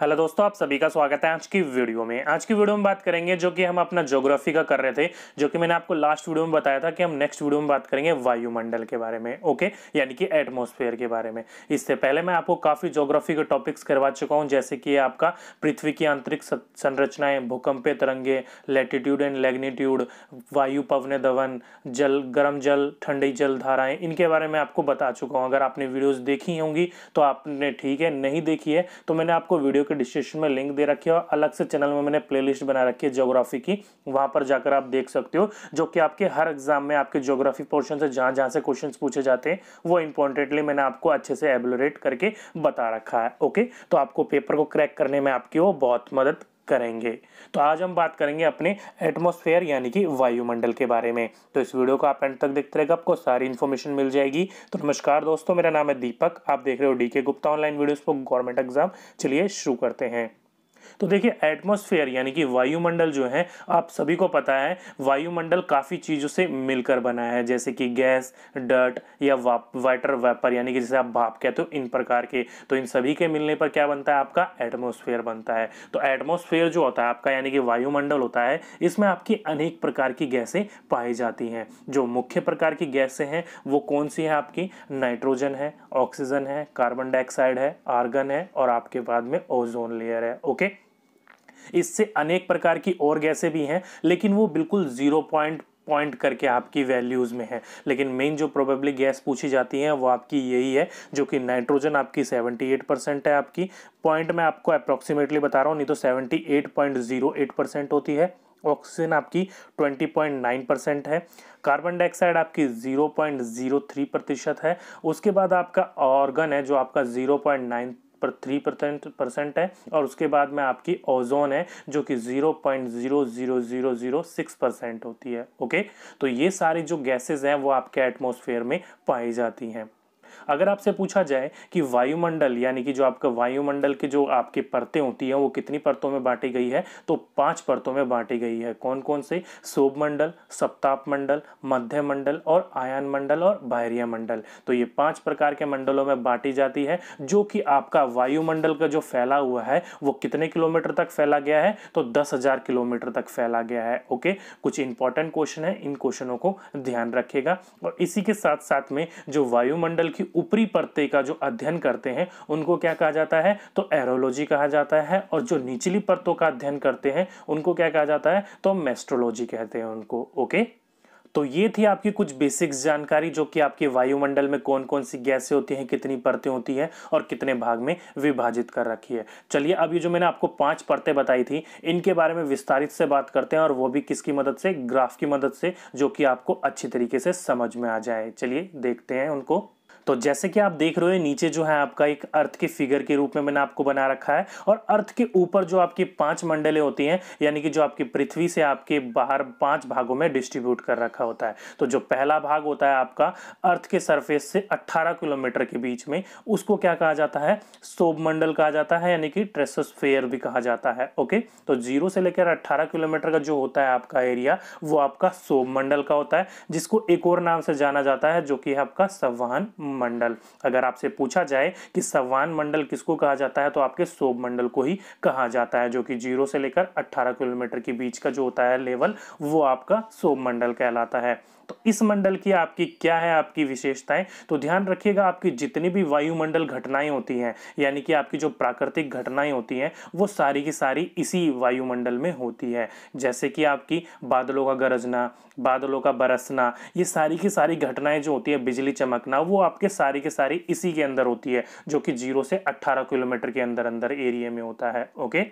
hello दोस्तों आप सभी का स्वागत है आज की वीडियो में आज की वीडियो में बात करेंगे जो कि हम अपना ज्योग्राफी का कर रहे थे जो कि मैंने आपको लास्ट वीडियो में बताया था कि हम नेक्स्ट वीडियो में बात करेंगे वायुमंडल के बारे में ओके यानी कि एटमॉस्फेयर के बारे में इससे पहले मैं आपको काफ़ी ज्योग्राफी के टॉपिक्स करवा चुका हूँ जैसे कि आपका पृथ्वी की आंतरिक संरचनाएं भूकंपे तरंगे लेटिट्यूड एंड लेग्नीट्यूड वायु पवन दवन जल गर्म जल ठंडी जल धाराएं इनके बारे में आपको बता चुका हूँ अगर आपने वीडियोज़ देखी होंगी तो आपने ठीक है नहीं देखी है तो मैंने आपको वीडियो के डिस्क्रिप्शन में लिंक दे रखी है और अलग से चैनल में मैंने प्लेलिस्ट बना रखी है ज्योग्राफी की वहां पर जाकर आप देख सकते हो जो कि आपके हर एग्जाम में आपके ज्योग्राफी पोर्शन से जहां जहां से क्वेश्चन पूछे जाते हैं वो इंपॉर्टेंटली मैंने आपको अच्छे से एबलोरेट करके बता रखा है ओके तो आपको पेपर को क्रैक करने में आपकी वो बहुत मदद करेंगे तो आज हम बात करेंगे अपने एटमॉस्फेयर यानी कि वायुमंडल के बारे में तो इस वीडियो को आप एंड तक देखते रहेगा आपको सारी इन्फॉर्मेशन मिल जाएगी तो नमस्कार दोस्तों मेरा नाम है दीपक आप देख रहे हो D Gupta online videos government exam चलिए शुरू करते हैं तो देखिए एटमॉस्फेयर यानी कि वायुमंडल जो है आप सभी को पता है वायुमंडल काफ़ी चीज़ों से मिलकर बना है जैसे कि गैस डर्ट या वाटर वेपर यानी कि जैसे आप भाप कहते हो इन प्रकार के तो इन सभी के मिलने पर क्या बनता है आपका एटमोस्फेयर बनता है तो एटमोस्फेयर जो होता है आपका यानी कि वायुमंडल होता है इसमें आपकी अनेक प्रकार की गैसें पाई जाती हैं जो मुख्य प्रकार की गैसें हैं वो कौन सी है आपकी नाइट्रोजन है ऑक्सीजन है कार्बन डाइऑक्साइड है आर्गन है और आपके बाद में ओजोन लेयर है ओके इससे अनेक प्रकार की और गैसें भी हैं लेकिन वो बिल्कुल जीरो पॉइंट पॉइंट करके आपकी वैल्यूज़ में है लेकिन मेन जो प्रोबेबली गैस पूछी जाती है वो आपकी यही है जो कि नाइट्रोजन आपकी 78 परसेंट है आपकी पॉइंट मैं आपको अप्रॉक्सीमेटली बता रहा हूँ नहीं तो 78.08 परसेंट होती है ऑक्सीजन आपकी 20.9 परसेंट है कार्बन डाइऑक्साइड आपकी 0.03 प्रतिशत है उसके बाद आपका ऑर्गन है जो आपका नाइन पर थ्री परसेंट परसेंट है और उसके बाद में आपकी ओजोन है जो कि zero point zero zero zero zero six percent होती है ओके तो ये सारी जो गैसेज हैं वो आपके एटमोसफेयर में पाई जाती हैं अगर आपसे पूछा जाए कि वायुमंडल यानी कि जो आपका वायुमंडल की जो आपकी परतें होती हैं वो कितनी परतों में बांटी गई है तो पांच परतों में बांटी गई है कौन कौन से शोभ मंडल सप्ताप मंडल मध्य मंडल और आयन मंडल और बाहरिया मंडल तो ये पांच प्रकार के मंडलों में बांटी जाती है जो कि आपका वायुमंडल का जो फैला हुआ है वो कितने किलोमीटर तक फैला गया है तो दस हजार किलोमीटर तक फैला गया है ओके कुछ इंपॉर्टेंट क्वेश्चन है इन क्वेश्चनों को ध्यान रखेगा और इसी के साथ साथ में जो वायुमंडल की ऊपरी परते का जो अध्ययन करते हैं उनको क्या कहा जाता है तो एरोलॉजी कहा जाता है और जो निचली परतों का अध्ययन करते हैं उनको क्या कहा जाता है तो मेस्ट्रोलॉजी कहते हैं उनको ओके तो ये थी आपकी कुछ बेसिक्स जानकारी जो कि आपके वायुमंडल में कौन कौन सी गैसें होती हैं कितनी परतें होती हैं और कितने भाग में विभाजित कर रखी है चलिए अब ये जो मैंने आपको पांच परतें बताई थी इनके बारे में विस्तारित से बात करते हैं और वो भी किसकी मदद से ग्राफ की मदद से जो कि आपको अच्छी तरीके से समझ में आ जाए चलिए देखते हैं उनको तो जैसे कि आप देख रहे हो नीचे जो है आपका एक अर्थ के फिगर के रूप में मैंने आपको बना रखा है और अर्थ के ऊपर जो आपकी पांच मंडले होती हैं यानी कि जो आपकी पृथ्वी से आपके बाहर पांच भागों में डिस्ट्रीब्यूट कर रखा होता है तो जो पहला भाग होता है आपका अर्थ के सरफेस से 18 किलोमीटर के बीच में उसको क्या कहा जाता है मंडल कहा जाता है यानी कि ट्रेसोस्फेयर भी कहा जाता है ओके तो जीरो से लेकर अट्ठारह किलोमीटर का जो होता है आपका एरिया वो आपका सोब मंडल का होता है जिसको एक और नाम से जाना जाता है जो कि आपका संवहन मंडल अगर आपसे पूछा जाए कि सवान मंडल किसको कहा जाता है तो आपके सोब मंडल को ही कहा जाता है जो कि जीरो से लेकर अट्ठारह किलोमीटर के बीच का जो होता है लेवल वो आपका सोब मंडल कहलाता है तो इस मंडल की आपकी क्या है आपकी विशेषताएं तो ध्यान रखिएगा आपकी जितनी भी वायुमंडल घटनाएं होती हैं यानी कि आपकी जो प्राकृतिक घटनाएं होती हैं वो सारी की सारी इसी वायुमंडल में होती है जैसे कि आपकी बादलों का गरजना बादलों का बरसना ये सारी की सारी घटनाएं जो होती है बिजली चमकना वो आपके सारी की सारी इसी के अंदर होती है जो कि जीरो से अट्ठारह किलोमीटर के अंदर अंदर एरिए में होता है ओके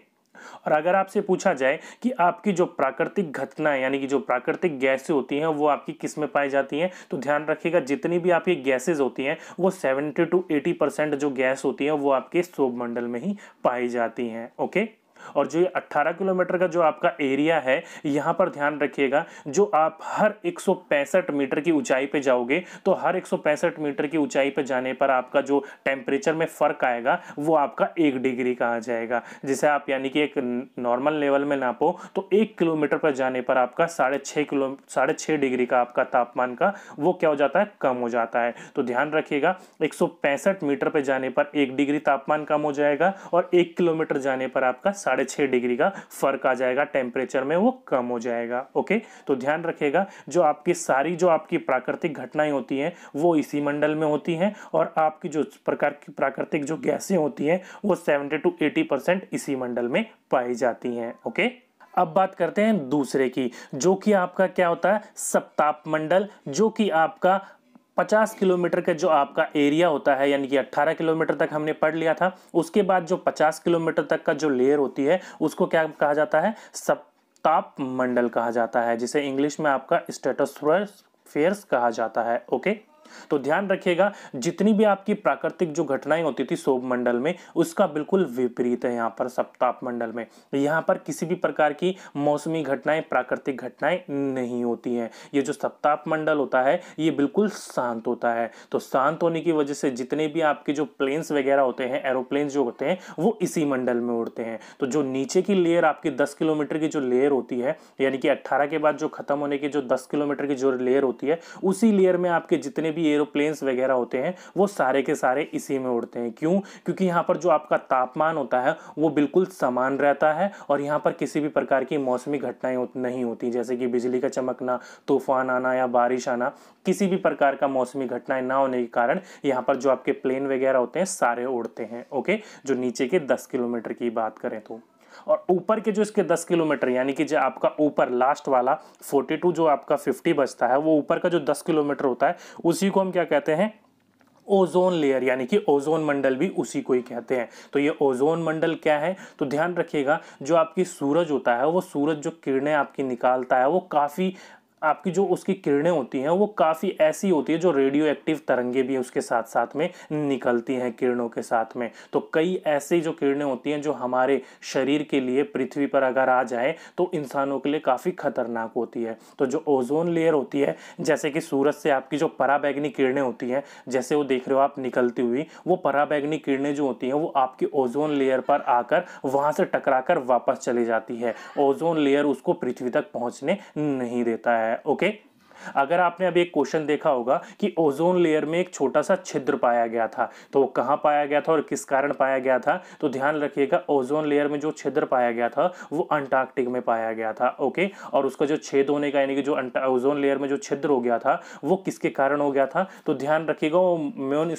और अगर आपसे पूछा जाए कि आपकी जो प्राकृतिक घटनाएं यानी कि जो प्राकृतिक गैसें होती हैं वो आपकी किस में पाई जाती हैं तो ध्यान रखिएगा जितनी भी आपकी गैसेज होती हैं वो सेवेंटी टू एटी परसेंट जो गैस होती है वो आपके मंडल में ही पाई जाती हैं ओके और जो ये 18 किलोमीटर का जो आपका एरिया है यहाँ पर ध्यान रखिएगा जो आप हर 165 मीटर की ऊंचाई पे जाओगे तो हर 165 मीटर की ऊंचाई पे जाने पर आपका जो टेम्परेचर में फ़र्क आएगा वो आपका एक डिग्री का आ जाएगा जिसे आप यानी कि एक नॉर्मल लेवल में नापो तो एक किलोमीटर पर जाने पर आपका साढ़े छः किलो साढ़े डिग्री का आपका तापमान का वो क्या हो जाता है कम हो जाता है तो ध्यान रखिएगा एक मीटर पर जाने पर एक डिग्री तापमान कम हो जाएगा और एक किलोमीटर जाने पर आपका साढ़े छः डिग्री का फर्क आ जाएगा टेम्परेचर में वो कम हो जाएगा ओके तो ध्यान रखेगा जो आपकी सारी जो आपकी प्राकृतिक घटनाएं होती हैं वो इसी मंडल में होती हैं और आपकी जो प्रकार की प्राकृतिक जो गैसें होती हैं वो सेवेंटी टू एटी परसेंट इसी मंडल में पाई जाती हैं ओके अब बात करते हैं दूसरे की जो कि आपका क्या होता है सप्ताप मंडल जो कि आपका 50 किलोमीटर का जो आपका एरिया होता है यानी कि 18 किलोमीटर तक हमने पढ़ लिया था उसके बाद जो 50 किलोमीटर तक का जो लेयर होती है उसको क्या कहा जाता है सप्ताप मंडल कहा जाता है जिसे इंग्लिश में आपका स्टेटोस्फेयर्स कहा जाता है ओके तो ध्यान रखिएगा जितनी भी आपकी प्राकृतिक जो घटनाएं होती थी शोभ मंडल में उसका बिल्कुल विपरीत है यहाँ पर सप्ताप मंडल में यहाँ पर किसी भी प्रकार की मौसमी घटनाएं प्राकृतिक घटनाएं नहीं होती हैं ये जो सप्ताप मंडल होता है ये बिल्कुल शांत होता है तो शांत होने की वजह से जितने भी आपके जो प्लेन्स वगैरह होते हैं एरोप्लेन्स जो होते हैं वो इसी मंडल में उड़ते हैं तो जो नीचे की लेयर आपकी दस किलोमीटर की जो लेयर होती है यानी कि अट्ठारह के बाद जो खत्म होने की जो दस किलोमीटर की जो लेयर होती है उसी लेयर में आपके जितने भी एरोप्लेन्स वगैरह होते हैं वो सारे के सारे इसी में उड़ते हैं क्यों क्योंकि यहाँ पर जो आपका तापमान होता है वो बिल्कुल समान रहता है और यहाँ पर किसी भी प्रकार की मौसमी घटनाएं नहीं होती जैसे कि बिजली का चमकना तूफान आना या बारिश आना किसी भी प्रकार का मौसमी घटनाएं ना होने के कारण यहाँ पर जो आपके प्लेन वगैरह होते हैं सारे उड़ते हैं ओके जो नीचे के दस किलोमीटर की बात करें तो और ऊपर के जो इसके दस किलोमीटर यानी कि जो आपका ऊपर लास्ट वाला फोर्टी जो आपका फिफ्टी बचता है वो ऊपर का जो दस किलोमीटर होता है उसी को हम क्या कहते हैं ओजोन लेयर यानी कि ओजोन मंडल भी उसी को ही कहते हैं तो ये ओजोन मंडल क्या है तो ध्यान रखिएगा जो आपकी सूरज होता है वो सूरज जो किरणें आपकी निकालता है वो काफ़ी आपकी जो उसकी किरणें होती हैं वो काफ़ी ऐसी होती है जो रेडियो एक्टिव तरंगे भी उसके साथ साथ में निकलती हैं किरणों के साथ में तो कई ऐसी जो किरणें होती हैं जो हमारे शरीर के लिए पृथ्वी पर अगर आ जाए तो इंसानों के लिए काफ़ी खतरनाक होती है तो जो ओजोन लेयर होती है जैसे कि सूरज से आपकी जो पराबैगनी किरणें होती हैं जैसे वो देख रहे हो आप निकलती हुई वो पराबैगनी किरणें जो होती हैं वो आपकी ओजोन लेयर पर आकर वहाँ से टकरा वापस चली जाती है ओजोन लेयर उसको पृथ्वी तक पहुँचने नहीं देता है okay अगर आपने अभी एक क्वेश्चन देखा होगा कि ओजोन लेयर में एक छोटा सा छिद्र पाया गया था तो वो कहाँ पाया गया था और किस कारण पाया गया था तो ध्यान रखिएगा ओजोन लेयर में जो छिद्र पाया गया था वो अंटार्कटिक में पाया गया था ओके और उसका जो छेद होने का यानी कि जो ओजोन लेयर में जो छिद्र हो गया था वो किसके कारण हो गया था तो ध्यान रखिएगा वो मेन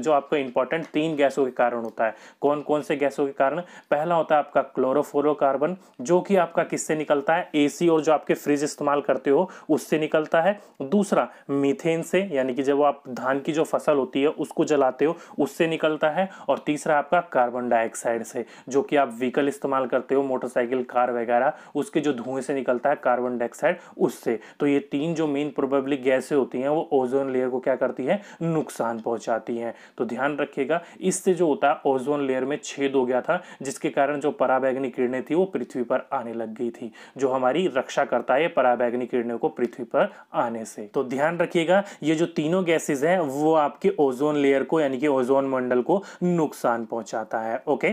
जो आपका इंपॉर्टेंट तीन गैसों के कारण होता है कौन कौन से गैसों के कारण पहला होता है आपका क्लोरोफ्लोरोकार्बन जो कि आपका किससे निकलता है ए और जो आपके फ्रिज इस्तेमाल करते हो उससे निकलता होता है दूसरा मीथेन से यानी कि जब आप धान की जो फसल होती है उसको जलाते हो उससे निकलता है और तीसरा आपका कार्बन डाइऑक्साइड से जो कि आप व्हीकल इस्तेमाल करते हो मोटरसाइकिल कार वगैरह उसके जो धुएं से निकलता है कार्बन डाइऑक्साइड उससे तो ये तीन जो मेन प्रोबेबली गैसें होती हैं वो ओजोन लेयर को क्या करती है नुकसान पहुंचाती हैं तो ध्यान रखिएगा इससे जो होता है ओजोन लेयर में छेद हो गया था जिसके कारण जो पराबैग्नि किरणें थी वो पृथ्वी पर आने लग गई थी जो हमारी रक्षा करता है पराबैग्नि किरणों को पृथ्वी पर आने से तो ध्यान रखिएगा ये जो तीनों गैसेज हैं वो आपके ओजोन लेयर को यानी कि ओजोन मंडल को नुकसान पहुंचाता है ओके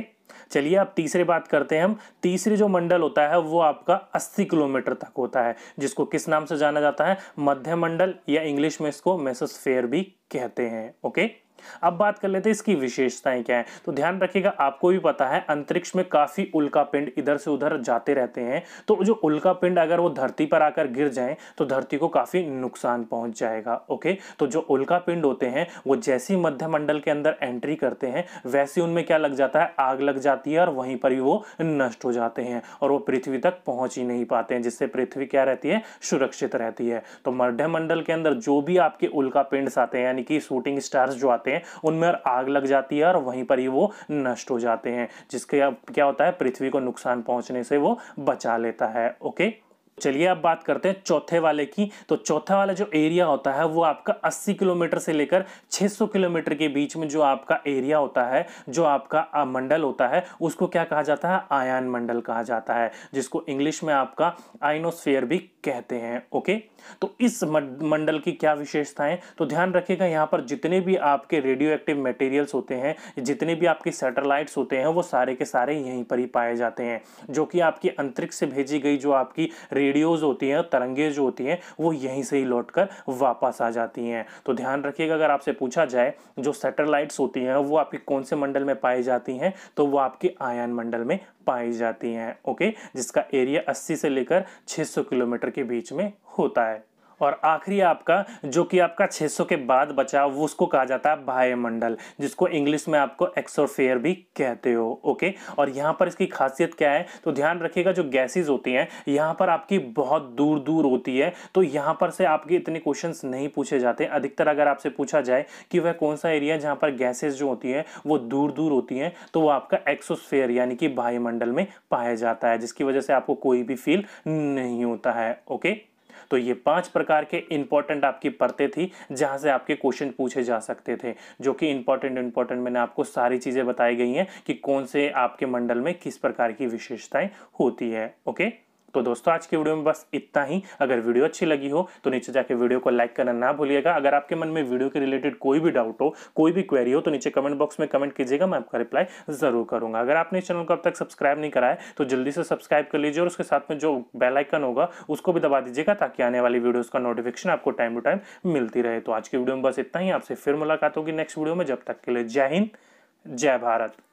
चलिए अब तीसरे बात करते हैं हम तीसरे जो मंडल होता है वो आपका 80 किलोमीटर तक होता है जिसको किस नाम से जाना जाता है मध्यमंडल मंडल या इंग्लिश में इसको मेसोस्फेयर भी कहते हैं ओके अब बात कर लेते हैं इसकी विशेषताएं है क्या है तो ध्यान रखिएगा आपको भी पता है अंतरिक्ष में काफी उल्का पिंड इधर से उधर जाते रहते हैं तो जो उल्का पिंड अगर वो धरती पर आकर गिर जाए तो धरती को काफी नुकसान पहुंच जाएगा ओके तो जो उल्का पिंड होते हैं वो जैसी मध्यमंडल के अंदर एंट्री करते हैं वैसे उनमें क्या लग जाता है आग लग जाती है और वहीं पर ही वो नष्ट हो जाते हैं और वो पृथ्वी तक पहुंच ही नहीं पाते हैं जिससे पृथ्वी क्या रहती है सुरक्षित रहती है तो मध्यमंडल के अंदर जो भी आपके उल्का पिंड आते हैं यानी कि शूटिंग स्टार्स जो आते जाते हैं उनमें आग लग जाती है और वहीं पर ही वो नष्ट हो जाते हैं जिसके अब क्या होता है पृथ्वी को नुकसान पहुंचने से वो बचा लेता है ओके चलिए अब बात करते हैं चौथे वाले की तो चौथा वाला जो एरिया होता है वो आपका 80 किलोमीटर से लेकर 600 किलोमीटर के बीच में जो आपका एरिया होता है जो आपका मंडल होता है उसको क्या कहा जाता है आयन मंडल कहा जाता है जिसको इंग्लिश में आपका आइनोस्फेयर भी कहते हैं ओके तो इस मंडल की क्या विशेषताएं तो ध्यान रखिएगा यहां पर जितने भी आपके रेडियो एक्टिव मटेरियल्स होते हैं जितने भी आपके सैटेलाइट्स होते हैं वो सारे के सारे यहीं पर ही पाए जाते हैं जो कि आपकी अंतरिक्ष से भेजी गई जो आपकी रेडियोज होती हैं तरंगे जो होती हैं वो यहीं से ही लौट वापस आ जाती हैं तो ध्यान रखिएगा अगर आपसे पूछा जाए जो सैटेलाइट्स होती हैं वो आपकी कौन से मंडल में पाई जाती हैं तो वो आपके आयन मंडल में पाई जाती हैं ओके जिसका एरिया 80 से लेकर 600 किलोमीटर के बीच में होता है और आखिरी आपका जो कि आपका 600 के बाद बचा वो उसको कहा जाता है वायुमंडल जिसको इंग्लिश में आपको एक्सोफेयर भी कहते हो ओके और यहाँ पर इसकी खासियत क्या है तो ध्यान रखिएगा जो गैसेज होती हैं यहाँ पर आपकी बहुत दूर दूर होती है तो यहाँ पर से आपके इतने क्वेश्चन नहीं पूछे जाते अधिकतर अगर आपसे पूछा जाए कि वह कौन सा एरिया जहाँ पर गैसेज जो होती है वो दूर दूर होती हैं तो वो आपका एक्सोस्फेयर यानी कि वायुमंडल में पाया जाता है जिसकी वजह से आपको कोई भी फील नहीं होता है ओके तो ये पांच प्रकार के इंपॉर्टेंट आपकी परतें थी जहां से आपके क्वेश्चन पूछे जा सकते थे जो कि इंपॉर्टेंट इंपॉर्टेंट मैंने आपको सारी चीज़ें बताई गई हैं कि कौन से आपके मंडल में किस प्रकार की विशेषताएं होती है ओके तो दोस्तों आज के वीडियो में बस इतना ही अगर वीडियो अच्छी लगी हो तो नीचे जाके वीडियो को लाइक करना ना भूलिएगा अगर आपके मन में वीडियो के रिलेटेड कोई भी डाउट हो कोई भी क्वेरी हो तो नीचे कमेंट बॉक्स में कमेंट कीजिएगा मैं आपका रिप्लाई जरूर करूंगा अगर आपने चैनल को अब तक सब्सक्राइब नहीं कराया तो जल्दी से सब्सक्राइब कर लीजिए और उसके साथ में जो बेलाइकन होगा उसको भी दबा दीजिएगा ताकि आने वाली वीडियोज़ का नोटिफिकेशन आपको टाइम टू टाइम मिलती रहे तो आज की वीडियो में बस इतना ही आपसे फिर मुलाकात होगी नेक्स्ट वीडियो में जब तक के लिए जय हिंद जय भारत